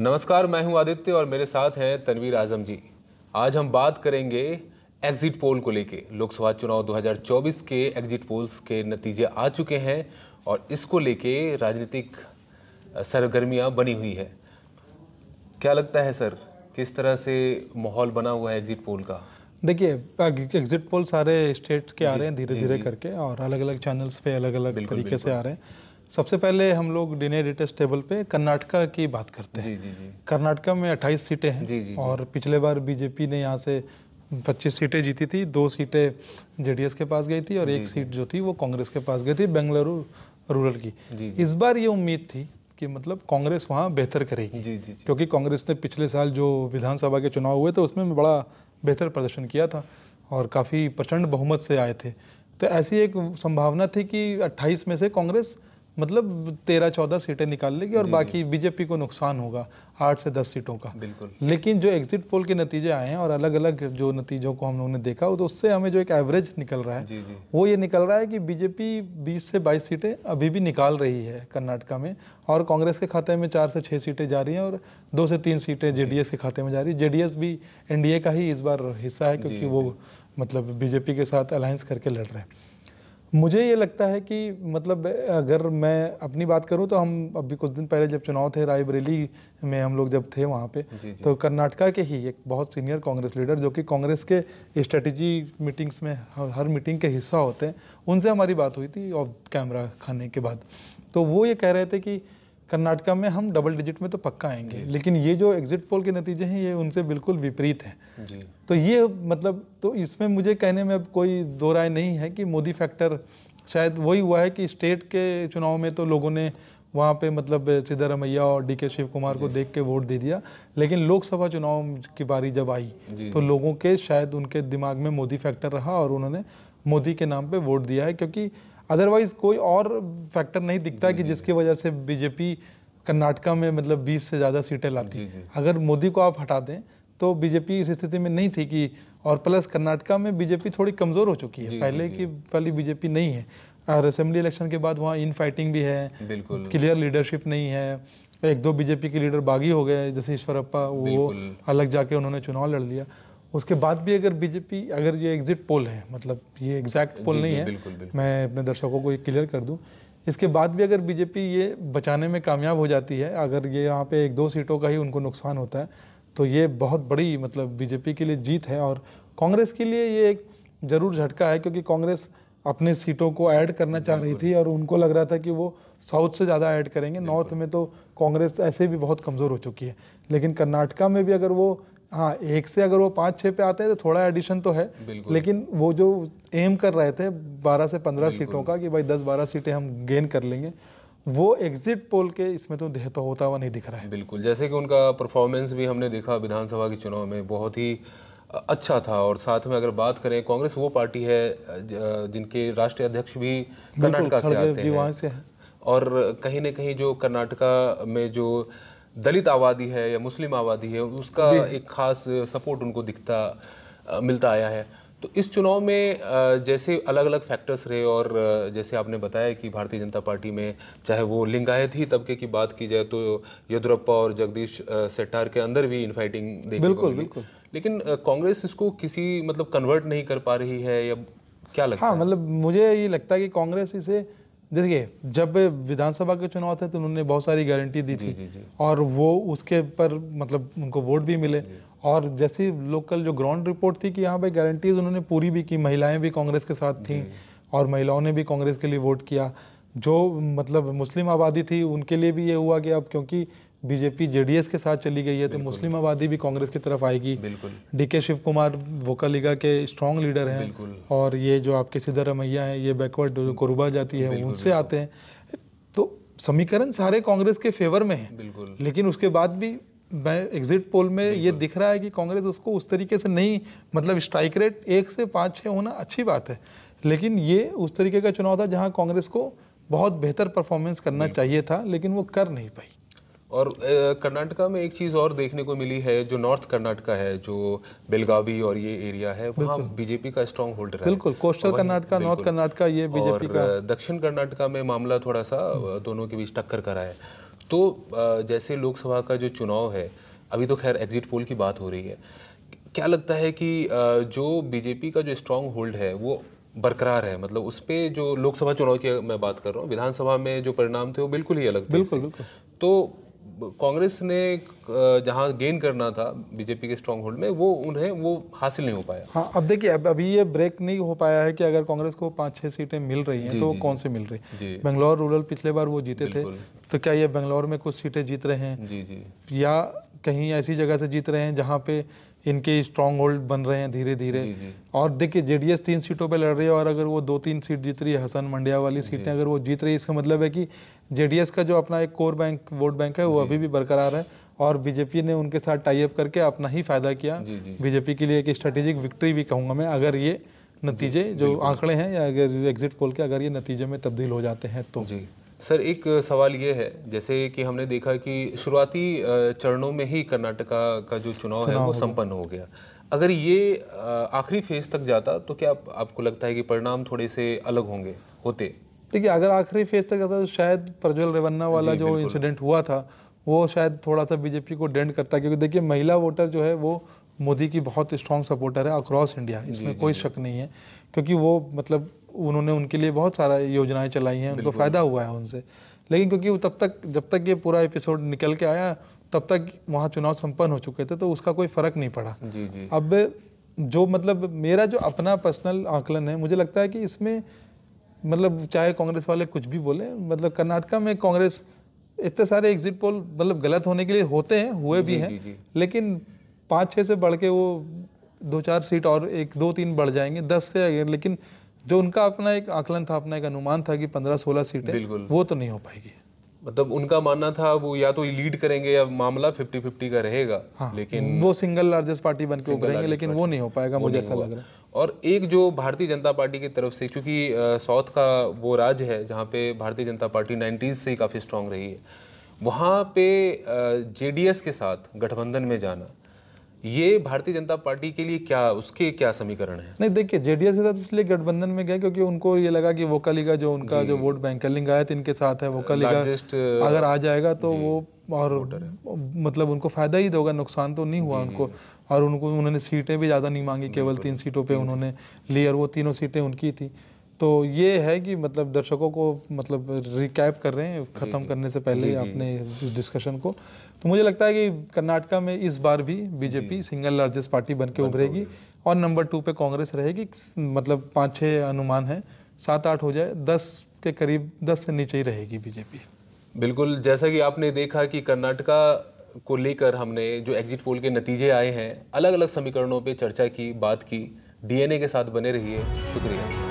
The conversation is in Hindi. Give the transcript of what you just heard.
नमस्कार मैं हूं आदित्य और मेरे साथ हैं तनवीर आजम जी आज हम बात करेंगे एग्जिट पोल को लेके लोकसभा चुनाव 2024 के एग्जिट पोल्स के नतीजे आ चुके हैं और इसको लेके राजनीतिक सरगर्मियां बनी हुई है क्या लगता है सर किस तरह से माहौल बना हुआ है एग्जिट पोल का देखिए एग्जिट पोल सारे स्टेट के आ रहे हैं धीरे धीरे करके और अलग अलग चैनल्स पे अलग अलग तरीके से आ रहे हैं सबसे पहले हम लोग डिने डिटेस्ट टेबल पे कर्नाटका की बात करते हैं कर्नाटका में 28 सीटें हैं जी जी और पिछले बार बीजेपी ने यहाँ से 25 सीटें जीती थी दो सीटें जेडीएस के पास गई थी और एक सीट जो थी वो कांग्रेस के पास गई थी बेंगलुरु रूरल की इस बार ये उम्मीद थी कि मतलब कांग्रेस वहाँ बेहतर करेगी जी जी क्योंकि कांग्रेस ने पिछले साल जो विधानसभा के चुनाव हुए थे उसमें बड़ा बेहतर प्रदर्शन किया था और काफ़ी प्रचंड बहुमत से आए थे तो ऐसी एक संभावना थी कि 28 में से कांग्रेस मतलब तेरह चौदह सीटें निकाल लेगी और बाकी बीजेपी को नुकसान होगा आठ से दस सीटों का बिल्कुल लेकिन जो एग्जिट पोल के नतीजे आए हैं और अलग अलग जो नतीजों को हम लोगों ने देखा तो उससे हमें जो एक एवरेज निकल रहा है जी जी। वो ये निकल रहा है कि बीजेपी बीस से बाईस सीटें अभी भी निकाल रही है कर्नाटका में और कांग्रेस के खाते में चार से छः सीटें जा रही हैं और दो से तीन सीटें जे के खाते में जा रही है जे भी एन का ही इस बार हिस्सा है क्योंकि वो मतलब बीजेपी के साथ अलायंस करके लड़ रहे हैं मुझे ये लगता है कि मतलब अगर मैं अपनी बात करूं तो हम अभी कुछ दिन पहले जब चुनाव थे रायबरेली में हम लोग जब थे वहाँ पे जी जी। तो कर्नाटका के ही एक बहुत सीनियर कांग्रेस लीडर जो कि कांग्रेस के स्ट्रेटजी मीटिंग्स में हर मीटिंग के हिस्सा होते हैं उनसे हमारी बात हुई थी ऑफ कैमरा खाने के बाद तो वो ये कह रहे थे कि कर्नाटका में हम डबल डिजिट में तो पक्का आएंगे लेकिन ये जो एग्जिट पोल के नतीजे हैं ये उनसे बिल्कुल विपरीत हैं तो ये मतलब तो इसमें मुझे कहने में अब कोई दो राय नहीं है कि मोदी फैक्टर शायद वही हुआ है कि स्टेट के चुनाव में तो लोगों ने वहाँ पे मतलब सिद्धारमैया और डी के शिव कुमार को देख के वोट दे दिया लेकिन लोकसभा चुनाव की बारी जब आई तो लोगों के शायद उनके दिमाग में मोदी फैक्टर रहा और उन्होंने मोदी के नाम पे वोट दिया है क्योंकि अदरवाइज कोई और फैक्टर नहीं दिखता कि जिसकी वजह से बीजेपी कर्नाटका में मतलब 20 से ज़्यादा सीटें लाती अगर मोदी को आप हटा दें तो बीजेपी इस स्थिति में नहीं थी कि और प्लस कर्नाटका में बीजेपी थोड़ी कमज़ोर हो चुकी है पहले की पहली बीजेपी नहीं है और असेंबली इलेक्शन के बाद वहाँ इन फाइटिंग भी है बिल्कुल क्लियर लीडरशिप नहीं है एक दो बीजेपी के लीडर बागी हो गए जैसे ईश्वरप्पा वो अलग जाके उन्होंने चुनाव लड़ लिया उसके बाद भी अगर बीजेपी अगर ये एग्जिट पोल है मतलब ये एग्जैक्ट पोल नहीं है बिल्कुल, बिल्कुल। मैं अपने दर्शकों को ये क्लियर कर दूं इसके बाद भी अगर बीजेपी ये बचाने में कामयाब हो जाती है अगर ये यहाँ पे एक दो सीटों का ही उनको नुकसान होता है तो ये बहुत बड़ी मतलब बीजेपी के लिए जीत है और कांग्रेस के लिए ये एक ज़रूर झटका है क्योंकि कांग्रेस अपने सीटों को ऐड करना चाह रही थी और उनको लग रहा था कि वो साउथ से ज़्यादा ऐड करेंगे नॉर्थ में तो कांग्रेस ऐसे भी बहुत कमज़ोर हो चुकी है लेकिन कर्नाटका में भी अगर वो हाँ एक से अगर वो पाँच छः पे आते हैं तो थोड़ा एडिशन तो है लेकिन वो जो एम कर रहे थे बारह से पंद्रह सीटों का कि भाई दस बारह सीटें हम गेन कर लेंगे वो एग्जिट पोल के इसमें तो देहता तो होता हुआ नहीं दिख रहा है बिल्कुल जैसे कि उनका परफॉर्मेंस भी हमने देखा विधानसभा के चुनाव में बहुत ही अच्छा था और साथ में अगर बात करें कांग्रेस वो पार्टी है जिनके राष्ट्रीय अध्यक्ष भी कर्नाटका से आते हैं और कहीं ना कहीं जो कर्नाटका में जो दलित आबादी है या मुस्लिम आबादी है उसका एक खास सपोर्ट उनको दिखता मिलता आया है तो इस चुनाव में जैसे अलग अलग फैक्टर्स रहे और जैसे आपने बताया कि भारतीय जनता पार्टी में चाहे वो लिंगायत ही तबके की बात की जाए तो येदुरप्पा और जगदीश सेट्टार के अंदर भी इनफाइटिंग देखी बिल्कुल बिल्कुल लेकिन कांग्रेस इसको किसी मतलब कन्वर्ट नहीं कर पा रही है या क्या लगता हाँ, है मतलब मुझे ये लगता है कि कांग्रेस इसे देखिए जब विधानसभा के चुनाव थे तो उन्होंने बहुत सारी गारंटी दी थी जी, जी। और वो उसके पर मतलब उनको वोट भी मिले और जैसे लोकल जो ग्राउंड रिपोर्ट थी कि यहाँ भाई गारंटीज तो उन्होंने पूरी भी की महिलाएं भी कांग्रेस के साथ थीं और महिलाओं ने भी कांग्रेस के लिए वोट किया जो मतलब मुस्लिम आबादी थी उनके लिए भी ये हुआ कि अब क्योंकि बीजेपी जेडीएस के साथ चली गई है तो मुस्लिम आबादी भी कांग्रेस की तरफ आएगी बिल्कुल डीके शिव कुमार लीगा के स्ट्रॉन्ग लीडर हैं और ये जो आपके सिद्धरमैया हैं ये बैकवर्ड जो जाती है उनसे आते हैं तो समीकरण सारे कांग्रेस के फेवर में है बिल्कुल लेकिन उसके बाद भी मैं एग्जिट पोल में ये दिख रहा है कि कांग्रेस उसको उस तरीके से नहीं मतलब स्ट्राइक रेट एक से पाँच छः होना अच्छी बात है लेकिन ये उस तरीके का चुनाव था जहाँ कांग्रेस को बहुत बेहतर परफॉर्मेंस करना चाहिए था लेकिन वो कर नहीं पाई और कर्नाटका में एक चीज़ और देखने को मिली है जो नॉर्थ कर्नाटका है जो बेलगावी और ये एरिया है वहाँ बीजेपी का स्ट्रॉन्ग होल्ड रहा बिल्कुल कोस्टल कर्नाटका नॉर्थ कर्नाटका ये बीजेपी का दक्षिण कर्नाटका में मामला थोड़ा सा हम्म। दोनों के बीच टक्कर करा है तो जैसे लोकसभा का जो चुनाव है अभी तो खैर एग्जिट पोल की बात हो रही है क्या लगता है कि जो बीजेपी का जो स्ट्रॉन्ग होल्ड है वो बरकरार है मतलब उस पर जो लोकसभा चुनाव की मैं बात कर रहा हूँ विधानसभा में जो परिणाम थे वो बिल्कुल ही अलग थे बिल्कुल, बिल्कुल। तो कांग्रेस ने जहां गेन करना था बीजेपी के स्ट्रॉन्ग होल्ड में वो उन्हें वो हासिल नहीं हो पाया हाँ अब देखिए अब अभी ये ब्रेक नहीं हो पाया है कि अगर कांग्रेस को पांच छह सीटें मिल रही हैं तो जी, कौन सी मिल रही है बेंगलोर रूरल पिछले बार वो जीते थे तो क्या ये बेंगलोर में कुछ सीटें जीत रहे हैं जी जी या कहीं ऐसी जगह से जीत रहे हैं जहाँ पे इनके स्ट्रॉन्ग होल्ड बन रहे हैं धीरे धीरे और देखिए जेडीएस तीन सीटों पे लड़ रही है और अगर वो दो तीन सीट जीत रही है हसन मंडिया वाली सीटें अगर वो जीत रही है इसका मतलब है कि जेडीएस का जो अपना एक कोर बैंक वोट बैंक है वो अभी भी बरकरार है और बीजेपी ने उनके साथ टाई अप करके अपना ही फायदा किया बीजेपी के लिए एक स्ट्रेटेजिक विक्ट्री भी कहूँगा मैं अगर ये नतीजे जो आंकड़े हैं या अगर एग्जिट पोल के अगर ये नतीजे में तब्दील हो जाते हैं तो जी सर एक सवाल ये है जैसे कि हमने देखा कि शुरुआती चरणों में ही कर्नाटका का जो चुनाव, चुनाव है वो संपन्न हो गया अगर ये आखिरी फेज तक जाता तो क्या आप, आपको लगता है कि परिणाम थोड़े से अलग होंगे होते देखिए अगर आखिरी फेज तक जाता तो शायद प्रज्वल रेवन्ना वाला जो इंसिडेंट हुआ था वो शायद थोड़ा सा बीजेपी को डेंट करता क्योंकि देखिए महिला वोटर जो है वो मोदी की बहुत स्ट्रॉन्ग सपोर्टर है अक्रॉस इंडिया इसमें कोई शक नहीं है क्योंकि वो मतलब उन्होंने उनके लिए बहुत सारा योजनाएं चलाई हैं उनको फ़ायदा हुआ है उनसे लेकिन क्योंकि वो तब तक जब तक ये पूरा एपिसोड निकल के आया तब तक वहाँ चुनाव संपन्न हो चुके थे तो उसका कोई फ़र्क नहीं पड़ा जी जी अब जो मतलब मेरा जो अपना पर्सनल आकलन है मुझे लगता है कि इसमें मतलब चाहे कांग्रेस वाले कुछ भी बोले मतलब कर्नाटका में कांग्रेस इतने सारे एग्जिट पोल मतलब गलत होने के लिए होते हैं हुए भी हैं लेकिन पाँच छः से बढ़ के वो दो चार सीट और एक दो तीन बढ़ जाएंगे दस से लेकिन जो उनका अपना एक आकलन था अपना एक अनुमान था कि पंद्रह सोलह सीटें बिल्कुल वो तो नहीं हो पाएगी मतलब उनका मानना था वो या तो लीड करेंगे या मामला फिफ्टी फिफ्टी का रहेगा हाँ, लेकिन वो सिंगल लार्जेस्ट पार्टी बनकर उभरेंगे लेकिन वो नहीं हो पाएगा मुझे ऐसा लग रहा है और एक जो भारतीय जनता पार्टी की तरफ से चूंकि साउथ का वो राज्य है जहाँ पे भारतीय जनता पार्टी नाइन्टीज़ से काफ़ी स्ट्रांग रही है वहाँ पे जेडीएस के साथ गठबंधन में जाना ये भारतीय जनता पार्टी के लिए क्या उसके क्या समीकरण है नहीं देखिए जेडीएस के साथ इसलिए गठबंधन में गए क्योंकि उनको ये लगा कि वोकालिगा जो उनका जो वोट बैंक लिंगायत इनके साथ है वोकालिगा अगर आ जाएगा तो वो और मतलब उनको फायदा ही तो होगा नुकसान तो नहीं हुआ उनको और उनको उन्होंने सीटें भी ज़्यादा नहीं मांगी केवल तीन सीटों पर उन्होंने ली और वो तीनों सीटें उनकी थी तो ये है कि मतलब दर्शकों को मतलब रिकैप कर रहे हैं ख़त्म करने से पहले आपने इस डिस्कशन को तो मुझे लगता है कि कर्नाटका में इस बार भी बीजेपी सिंगल लार्जेस्ट पार्टी बन के उभरेगी और नंबर टू पे कांग्रेस रहेगी मतलब पाँच छः अनुमान है सात आठ हो जाए दस के करीब दस से नीचे ही रहेगी बीजेपी बिल्कुल जैसा कि आपने देखा कि कर्नाटका को लेकर हमने जो एग्जिट पोल के नतीजे आए हैं अलग अलग समीकरणों पर चर्चा की बात की डीएनए के साथ बने रहिए शुक्रिया